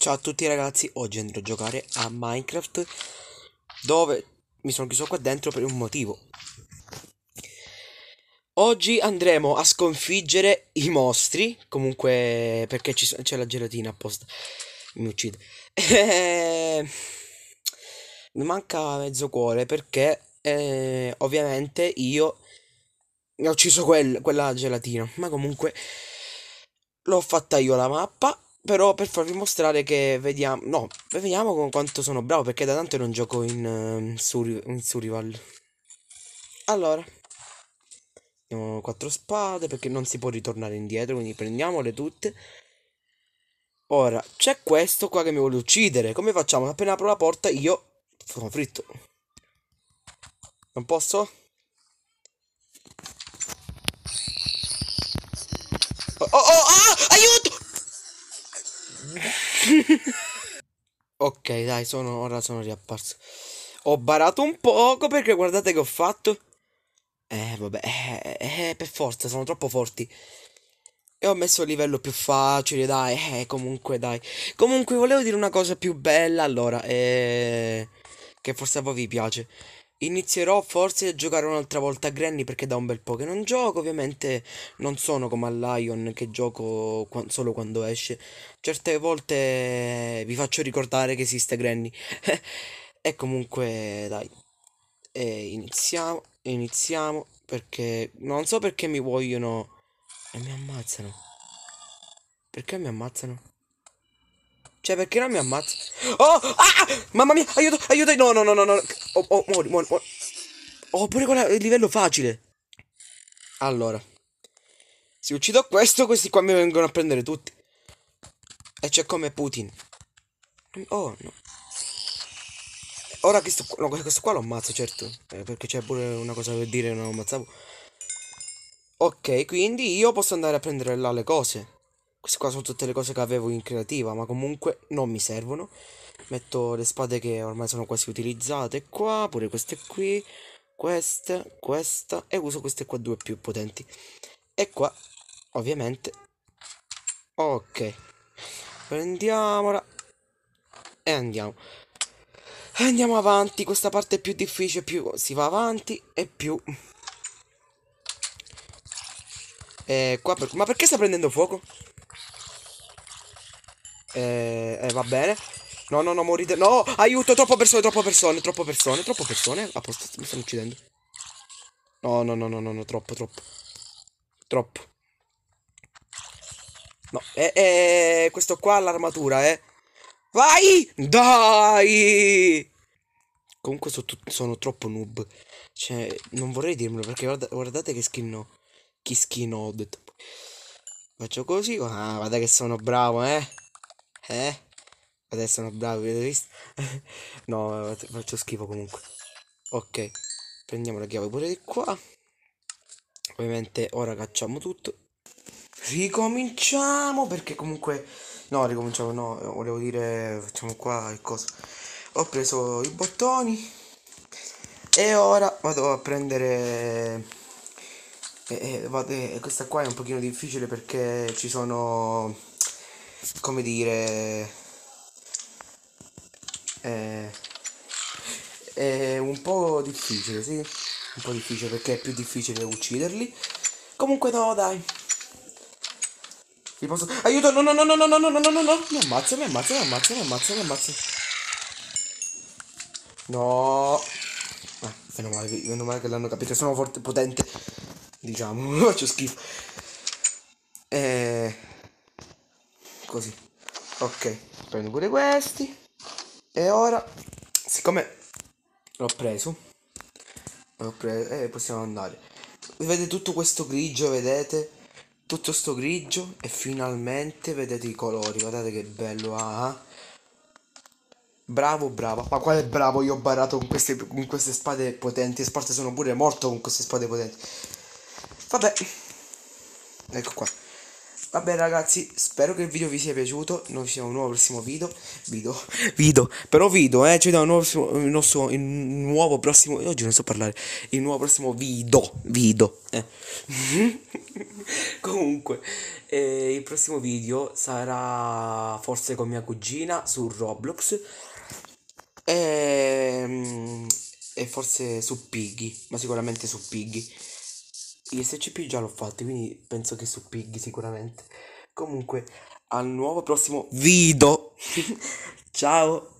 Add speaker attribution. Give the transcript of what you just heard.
Speaker 1: Ciao a tutti ragazzi, oggi andrò a giocare a Minecraft dove mi sono chiuso qua dentro per un motivo. Oggi andremo a sconfiggere i mostri, comunque perché c'è la gelatina apposta, mi uccide. Eh, mi manca mezzo cuore perché eh, ovviamente io ho ucciso quel, quella gelatina, ma comunque l'ho fatta io la mappa però per farvi mostrare che vediamo... No, vediamo con quanto sono bravo perché da tanto non gioco in, uh, eh, Suri... in Surival. Allora. Abbiamo quattro spade perché non si può ritornare indietro, quindi prendiamole tutte. Ora, c'è questo qua che mi vuole uccidere. Come facciamo? Appena apro la porta io sono fritto. Non posso? Oh, oh, oh, ah, aiuto! ok, dai, sono, ora sono riapparso. Ho barato un poco perché guardate che ho fatto. Eh, vabbè, eh, eh, eh, per forza, sono troppo forti. E ho messo il livello più facile, dai, eh, comunque, dai. Comunque, volevo dire una cosa più bella, allora, eh, che forse a voi vi piace. Inizierò forse a giocare un'altra volta a Granny perché da un bel po' che non gioco, ovviamente non sono come a Lion che gioco solo quando esce. Certe volte vi faccio ricordare che esiste Granny. e comunque dai, e iniziamo, iniziamo perché non so perché mi vogliono e mi ammazzano. Perché mi ammazzano? Cioè perché non mi ammazzano? Oh! Ah! Mamma mia, aiuto, aiuto! No, no, no, no, no. Oh, oh, muori, muori, muori. Oh, pure quella, il livello facile. Allora. Se uccido questo, questi qua mi vengono a prendere tutti. E c'è come Putin. Oh, no. Ora questo, no, questo qua lo ammazzo, certo. Eh, perché c'è pure una cosa per dire, non lo ammazzavo. Ok, quindi io posso andare a prendere là le cose. Queste qua sono tutte le cose che avevo in creativa, ma comunque non mi servono metto le spade che ormai sono quasi utilizzate qua, pure queste qui, queste, questa e uso queste qua due più potenti. E qua, ovviamente, ok, prendiamola e andiamo. E andiamo avanti, questa parte è più difficile, più si va avanti e più... E qua per... Ma perché sta prendendo fuoco? Eh, eh, va bene No, no, no, morite. No, aiuto, troppe persone, troppe persone, troppe persone, troppe persone. A posto, mi stanno uccidendo. No, no, no, no, no, no, troppo, troppo. Troppo. No, eh, eh, questo qua ha l'armatura, eh. Vai! Dai! Comunque so sono troppo noob. Cioè, non vorrei dirmelo perché guarda guardate che skin ho. Che skin ho, ho detto. Faccio così. Ah, guarda che sono bravo, eh. Eh. Adesso sono bravo, avete visto? no, eh, faccio schifo comunque. Ok, prendiamo la chiave pure di qua. Ovviamente ora cacciamo tutto. Ricominciamo perché comunque... No, ricominciamo, no, eh, volevo dire, facciamo qua il coso. Ho preso i bottoni. E ora vado a prendere... E, eh, e, vado, e questa qua è un pochino difficile perché ci sono... Come dire un po' difficile, sì. Un po' difficile perché è più difficile ucciderli. Comunque no, dai. Li posso... Aiuto, no, no, no, no, no, no, no, no, no, no. Mi ammazza, mi ammazza, mi ammazza, mi ammazza, mi ammazza. No. Eh, meno male, meno male che l'hanno capito. Sono forte, potente. Diciamo, faccio schifo. Eh... Così. Ok, prendo pure questi. E ora, siccome l'ho preso l'ho preso e eh, possiamo andare vedete tutto questo grigio vedete tutto sto grigio e finalmente vedete i colori guardate che bello ah, ah. bravo bravo ma quale bravo io ho barato con queste, con queste spade potenti a parte sono pure morto con queste spade potenti vabbè ecco qua Vabbè ragazzi, spero che il video vi sia piaciuto, noi ci vediamo in un nuovo prossimo video, video, video, però video, eh, ci vediamo un nuovo, il nostro, il nuovo prossimo, oggi non so parlare, il nuovo prossimo video, video, eh. comunque, eh, il prossimo video sarà forse con mia cugina su Roblox e, ehm, e forse su Piggy, ma sicuramente su Piggy. Gli SCP già l'ho fatto, quindi penso che su Pig sicuramente. Comunque, al nuovo prossimo video. Ciao!